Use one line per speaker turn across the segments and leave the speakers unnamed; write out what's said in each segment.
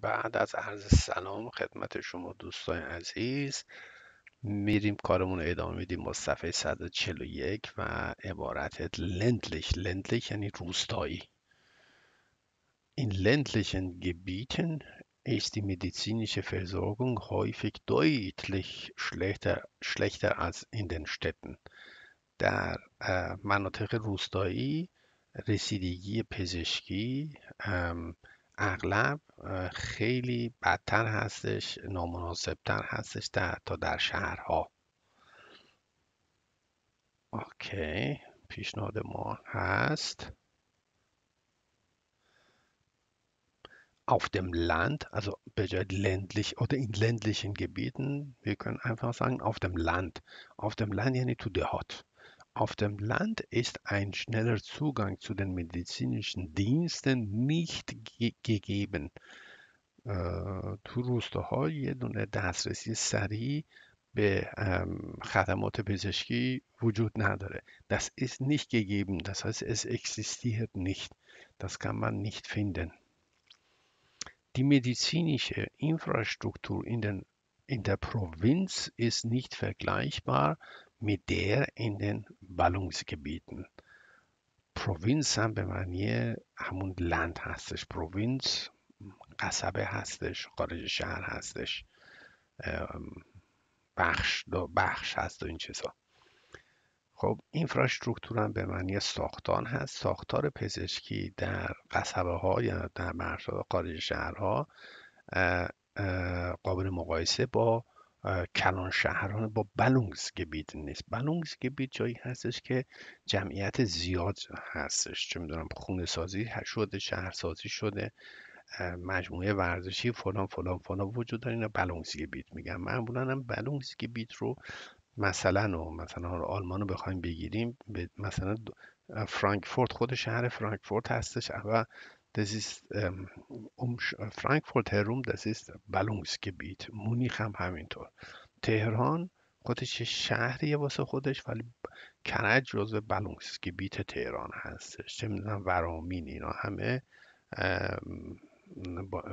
بعد از عرض سلام خدمت شما دوستان عزیز میریم کارمون رو ادامه میدیم با صفحه 141 و عبارت لندلش لندلش یعنی روستایی این ländlichen گبیتن ایست دی medizinische فرزورگونگ هایفیک دویتلیش schlechter, schlechter از این دن شتتن در äh, مناطق روستایی رسیدگی پزشکی ähm، اغلب خیلی بدتر هستش نامناسبتر هستش در تا در شهرها اوکی پیشنهاد ما هست auf dem Land, also bedeutet ländlich oder in ländlichen Gebieten. Wir können einfach sagen auf dem Land. Auf dem Land, yani to the hot. Auf dem Land ist ein schneller Zugang zu den medizinischen Diensten nicht ge gegeben. تو روستاها یه دونه دسترسی سریع به خدمات پزشکی وجود نداره das ist nicht gegeben das heißt es existiert nicht das kann man nicht finden die medizinische Infrastruktur in, den, in der Provinz ist nicht vergleichbar mit der in den Ballungsgebieten. هم به معنی همون لند هستش پروینس قصبه هستش خارج شهر هستش بخش دو بخش هست و این چیزا خب اینفراستруктور هم به معنی ساختان هست ساختار پزشکی در قصبه ها یا در خارج شهرها قابل مقایسه با کلان شهران با گبید نیست گبید جایی هستش که جمعیت زیاد هستش چه میدونم خونه سازی شده شهرسازی شده مجموعه ورزشی فلان فلان فلان وجود داره اینا گبید میگن معمولا هم گبید رو مثلا و مثلا آلمان رو بخوایم بگیریم مثلا فرانکفورت خود شهر فرانکفورت هستش و Das ist ähm, um äh, Frankfurt herum, das ist Ballungsgebiet. هم همینطور. تهران خودش شهریه واسه خودش ولی کرج جزو بیت تهران هستش چه میدونم ورامین اینا همه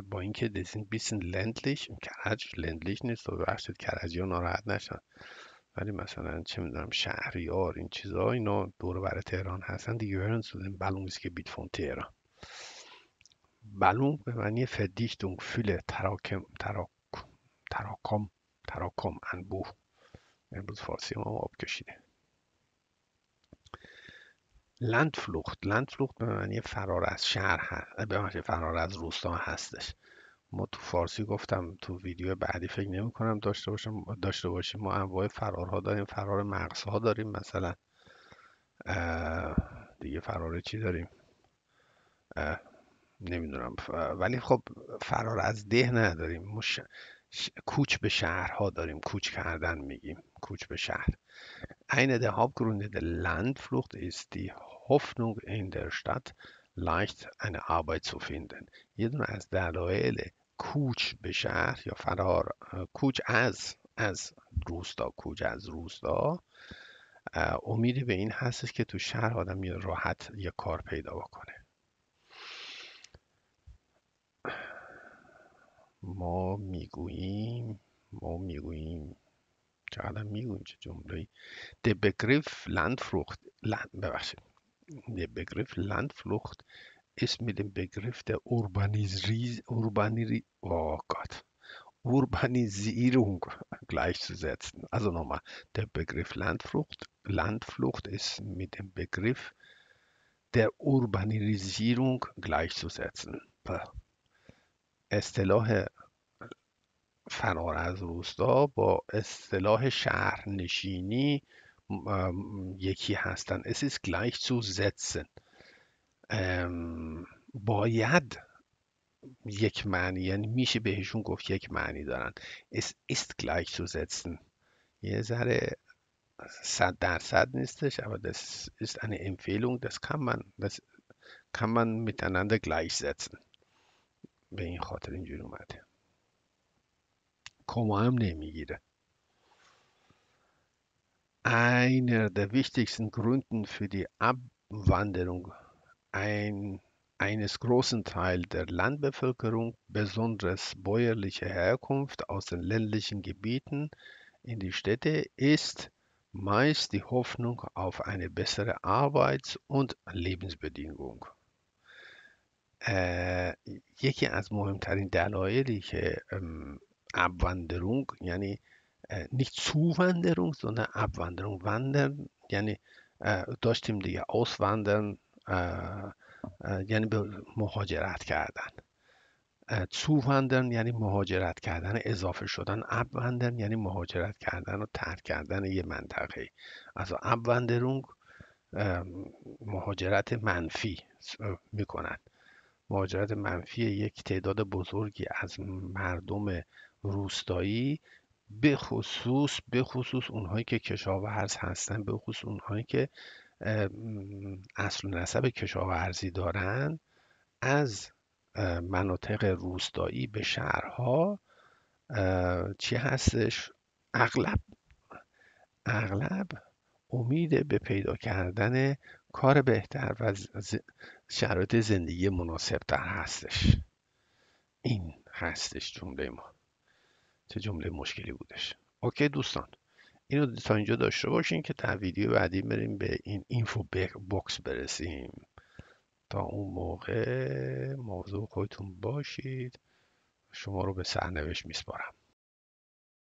با اینکه دیسین بیسن لندلیش کرج لندلیش نیست و ببخشید کرجی ها ناراحت نشن ولی مثلا چه میدونم شهریار این چیزها اینا دور بر تهران هستن دیگه برن فون تهران بلوم به معنی فدیشتون فیل تراکم تراک تراکم تراکم انبوه امروز فارسی ما آب کشیده لند فلوخت لند فلوخت به معنی فرار از شهر به به فرار از روستا هستش ما تو فارسی گفتم تو ویدیو بعدی فکر نمی کنم داشته باشم داشته باشیم ما انواع ها داریم فرار ها داریم مثلا دیگه فرار چی داریم نمیدونم ولی خب فرار از ده نداریم ما کوچ به شهرها داریم کوچ کردن میگیم کوچ به شهر این der هاب der Landflucht ist die Hoffnung in der Stadt leicht eine Arbeit یه دونه از دلایل کوچ به شهر یا فرار کوچ از از روستا کوچ از روستا امیدی به این هستش که تو شهر آدم یه راحت یه کار پیدا بکنه Mormiguin, Mormiguin. Cada amigo Der Begriff Landflucht, Land, der Begriff Landflucht ist mit dem Begriff der Urbanis Urbaniri oh Urbanisierung gleichzusetzen. Also nochmal, der Begriff Landflucht, Landflucht ist mit dem Begriff der Urbanisierung gleichzusetzen. اصطلاح فرار از روستا با اصطلاح شهرنشینی یکی هستن es تو gleichzusetzen باید یک معنی یعنی میشه بهشون گفت یک معنی دارن es تو زتسن یه ذره صد درصد نیستش aber das ist eine Empfehlung das kann man das kann man miteinander gleichsetzen به این خاطر اینجوری اومده کما هم نمیگیره einer der wichtigsten Gründen für die Abwanderung ein, eines großen Teils der Landbevölkerung, besonders bäuerlicher Herkunft aus den ländlichen Gebieten in die Städte, ist meist die Hoffnung auf eine bessere Arbeits- und Lebensbedingung. یکی از مهمترین دلایلی که ابوندرونگ یعنی nicht وندرونگ نه ابوندرونگ wandern یعنی داشتیم دیگه آسوندرن یعنی به مهاجرت کردن Zuwandern یعنی مهاجرت کردن اضافه شدن وندرن یعنی مهاجرت کردن و ترک کردن یه منطقه از وندرونگ مهاجرت منفی میکنند مهاجرت منفی یک تعداد بزرگی از مردم روستایی به خصوص به خصوص اونهایی که کشاورز هستن به خصوص اونهایی که اصل نسب کشاورزی دارن از مناطق روستایی به شهرها چی هستش اغلب اغلب امید به پیدا کردن کار بهتر و شرایط زندگی مناسبتر هستش این هستش جمله ما چه جمله مشکلی بودش اوکی دوستان اینو تا اینجا داشته باشین که در ویدیو بعدی بریم به این اینفو باکس برسیم تا اون موقع موضوع خودتون باشید شما رو به سرنوشت میسپارم